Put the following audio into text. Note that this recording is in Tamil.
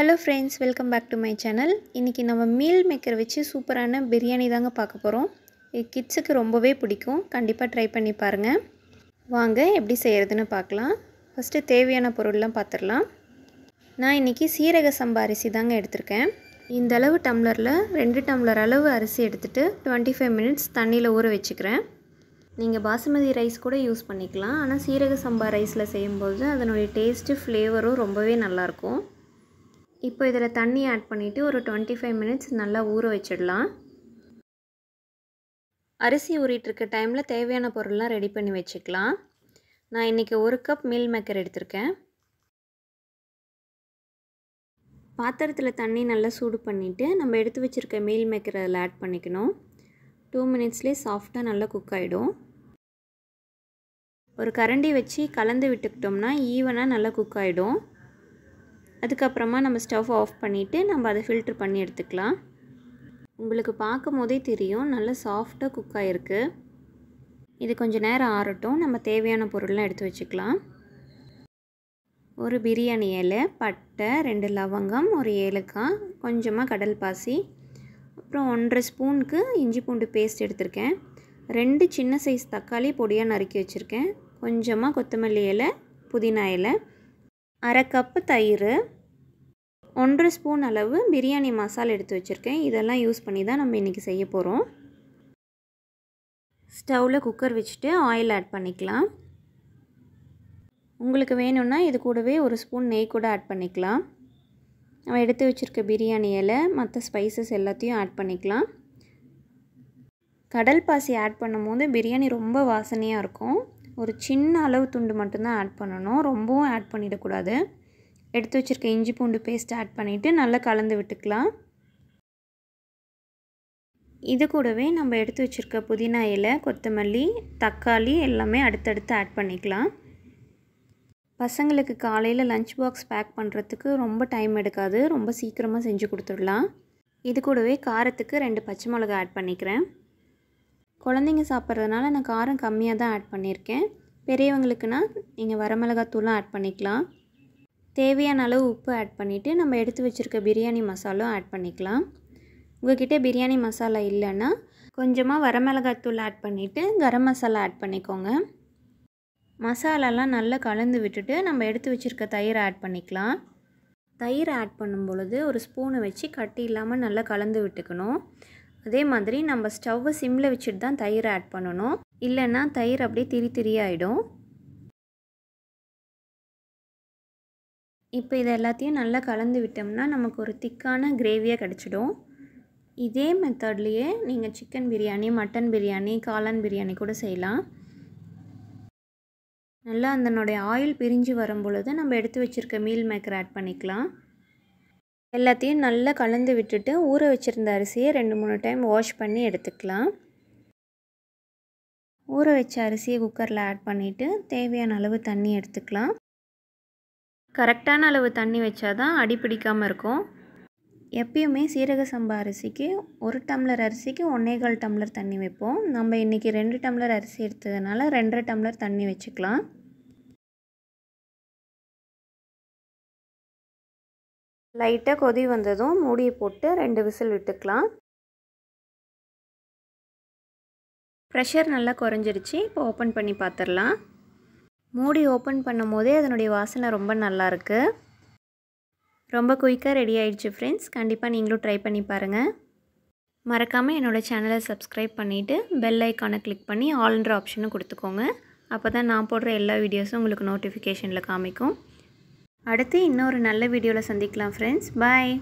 hello friends welcome back to my channel இன்றைக்கி நம்ம மீல் மேக்கர் வச்சு சூப்பரான பிரியாணி தாங்க பார்க்க போகிறோம் இது கிட்ஸுக்கு ரொம்பவே பிடிக்கும் கண்டிப்பாக ட்ரை பண்ணி பாருங்கள் வாங்க எப்படி செய்கிறதுன்னு பார்க்கலாம் ஃபஸ்ட்டு தேவையான பொருள்லாம் பார்த்துடலாம் நான் இன்றைக்கி சீரக சம்பா அரிசி தாங்க எடுத்திருக்கேன் இந்த அளவு டம்ளரில் ரெண்டு டம்ளர் அளவு அரிசி எடுத்துகிட்டு டுவெண்ட்டி ஃபைவ் மினிட்ஸ் தண்ணியில் ஊற வச்சுக்கிறேன் நீங்கள் பாசுமதி ரைஸ் கூட யூஸ் பண்ணிக்கலாம் ஆனால் சீரக சம்பா ரைஸில் செய்யும்போது அதனுடைய டேஸ்ட்டு ஃப்ளேவரும் ரொம்பவே நல்லாயிருக்கும் இப்போ இதில் தண்ணி ஆட் பண்ணிவிட்டு ஒரு டுவெண்ட்டி ஃபைவ் மினிட்ஸ் நல்லா ஊற வச்சிடலாம் அரிசி ஊறிட்டுருக்க டைமில் தேவையான பொருள்லாம் ரெடி பண்ணி வச்சுக்கலாம் நான் இன்றைக்கி ஒரு கப் மீல் மேக்கர் எடுத்திருக்கேன் பாத்திரத்தில் தண்ணி நல்லா சூடு பண்ணிவிட்டு நம்ம எடுத்து வச்சுருக்க மீல் மேக்கர் அதில் ஆட் பண்ணிக்கணும் டூ மினிட்ஸ்லேயே சாஃப்டாக நல்லா குக் ஆகிடும் ஒரு கரண்டி வச்சு கலந்து விட்டுக்கிட்டோம்னா ஈவனாக நல்லா குக் ஆகிடும் அதுக்கப்புறமா நம்ம ஸ்டவ் ஆஃப் பண்ணிவிட்டு நம்ம அதை ஃபில்ட்ரு பண்ணி எடுத்துக்கலாம் உங்களுக்கு பார்க்கும் போதே தெரியும் நல்லா சாஃப்டாக குக் ஆகிருக்கு இது கொஞ்சம் நேரம் ஆறட்டும் நம்ம தேவையான பொருள்லாம் எடுத்து வச்சுக்கலாம் ஒரு பிரியாணி இலை பட்டை ரெண்டு லவங்கம் ஒரு ஏலக்காய் கொஞ்சமாக கடல் பாசி அப்புறம் ஒன்றரை ஸ்பூனுக்கு இஞ்சி பூண்டு பேஸ்ட் எடுத்திருக்கேன் ரெண்டு சின்ன சைஸ் தக்காளி பொடியாக நறுக்கி வச்சுருக்கேன் கொஞ்சமாக கொத்தமல்லி இலை புதினா இலை அரை கப்பு தயிர் ஒன்றரை ஸ்பூன் அளவு பிரியாணி மசாலா எடுத்து வச்சுருக்கேன் இதெல்லாம் யூஸ் பண்ணி தான் நம்ம இன்றைக்கி செய்ய போகிறோம் ஸ்டவ்வில் குக்கர் வச்சுட்டு ஆயில் ஆட் பண்ணிக்கலாம் உங்களுக்கு வேணும்னா இது கூடவே ஒரு ஸ்பூன் நெய் கூட ஆட் பண்ணிக்கலாம் நம்ம எடுத்து வச்சுருக்க பிரியாணி இலை மற்ற ஸ்பைசஸ் எல்லாத்தையும் ஆட் பண்ணிக்கலாம் கடல் பாசி ஆட் பண்ணும்போது பிரியாணி ரொம்ப வாசனையாக இருக்கும் ஒரு சின்ன அளவு துண்டு மட்டும்தான் ஆட் பண்ணணும் ரொம்பவும் ஆட் பண்ணிடக்கூடாது எடுத்து வச்சுருக்க இஞ்சி பூண்டு பேஸ்ட் ஆட் பண்ணிவிட்டு நல்லா கலந்து விட்டுக்கலாம் இது கூடவே நம்ம எடுத்து வச்சுருக்க புதினா இலை கொத்தமல்லி தக்காளி எல்லாமே அடுத்தடுத்து ஆட் பண்ணிக்கலாம் பசங்களுக்கு காலையில் லஞ்ச் பாக்ஸ் பேக் பண்ணுறதுக்கு ரொம்ப டைம் எடுக்காது ரொம்ப சீக்கிரமாக செஞ்சு கொடுத்துடலாம் இது கூடவே காரத்துக்கு ரெண்டு பச்சை மிளகா ஆட் பண்ணிக்கிறேன் குழந்தைங்க சாப்பிட்றதுனால நான் காரம் கம்மியாக தான் ஆட் பண்ணியிருக்கேன் பெரியவங்களுக்குன்னா நீங்கள் வரமிளகாத்தூளும் ஆட் பண்ணிக்கலாம் தேவையான அளவு உப்பு ஆட் பண்ணிவிட்டு நம்ம எடுத்து வச்சுருக்க பிரியாணி மசாலும் ஆட் பண்ணிக்கலாம் உங்கள்கிட்ட பிரியாணி மசாலா இல்லைன்னா கொஞ்சமாக வரமிளகாத்தூள் ஆட் பண்ணிவிட்டு கரம் மசாலா ஆட் பண்ணிக்கோங்க மசாலாலாம் நல்லா கலந்து விட்டுட்டு நம்ம எடுத்து வச்சுருக்க தயிர் ஆட் பண்ணிக்கலாம் தயிர் ஆட் பண்ணும் பொழுது ஒரு ஸ்பூனை வச்சு கட்டி இல்லாமல் நல்லா கலந்து விட்டுக்கணும் அதே மாதிரி நம்ம ஸ்டவ்வை சிம்மில் வச்சுட்டு தான் தயிர் ஆட் பண்ணணும் இல்லைன்னா தயிர் அப்படியே திரி திரியாயிடும் இப்போ இது எல்லாத்தையும் நல்லா கலந்து விட்டோம்னா நமக்கு ஒரு திக்கான கிரேவியாக கிடச்சிடும் இதே மெத்தட்லேயே நீங்கள் சிக்கன் பிரியாணி மட்டன் பிரியாணி காளான் பிரியாணி கூட செய்யலாம் நல்லா அதனுடைய ஆயில் பிரிஞ்சு வரும் பொழுது நம்ம எடுத்து வச்சுருக்க மீல் மேக்கர் ஆட் பண்ணிக்கலாம் எல்லாத்தையும் நல்லா கலந்து விட்டுட்டு ஊற வச்சுருந்த அரிசியை ரெண்டு மூணு டைம் வாஷ் பண்ணி எடுத்துக்கலாம் ஊற வச்ச அரிசியை குக்கரில் ஆட் பண்ணிவிட்டு தேவையான அளவு தண்ணி எடுத்துக்கலாம் கரெக்டான அளவு தண்ணி வச்சா தான் அடி பிடிக்காமல் இருக்கும் எப்பயுமே சீரக சம்பா அரிசிக்கு ஒரு டம்ளர் அரிசிக்கு ஒன்றேகால் டம்ளர் தண்ணி வைப்போம் நம்ம இன்றைக்கி ரெண்டு டம்ளர் அரிசி எடுத்ததுனால ரெண்டரை டம்ளர் தண்ணி வச்சுக்கலாம் லைட்டாக கொதி வந்ததும் மூடியை போட்டு ரெண்டு விசில் விட்டுக்கலாம் ப்ரெஷர் நல்லா குறைஞ்சிருச்சு இப்போ ஓப்பன் பண்ணி பார்த்துடலாம் மூடி ஓப்பன் பண்ணும் போதே அதனுடைய வாசனை ரொம்ப நல்லாயிருக்கு ரொம்ப குயிக்காக ரெடி ஆயிடுச்சு ஃப்ரெண்ட்ஸ் கண்டிப்பாக நீங்களும் ட்ரை பண்ணி பாருங்கள் மறக்காமல் என்னோடய சேனலை சப்ஸ்கிரைப் பண்ணிவிட்டு பெல் ஐக்கானை கிளிக் பண்ணி ஆல்ன்ற ஆப்ஷனும் கொடுத்துக்கோங்க அப்போ தான் நான் போடுற எல்லா வீடியோஸும் உங்களுக்கு நோட்டிஃபிகேஷனில் காமிக்கும் அடுத்து இன்னொரு நல்ல வீடியோவில் சந்திக்கலாம் ஃப்ரெண்ட்ஸ் பாய்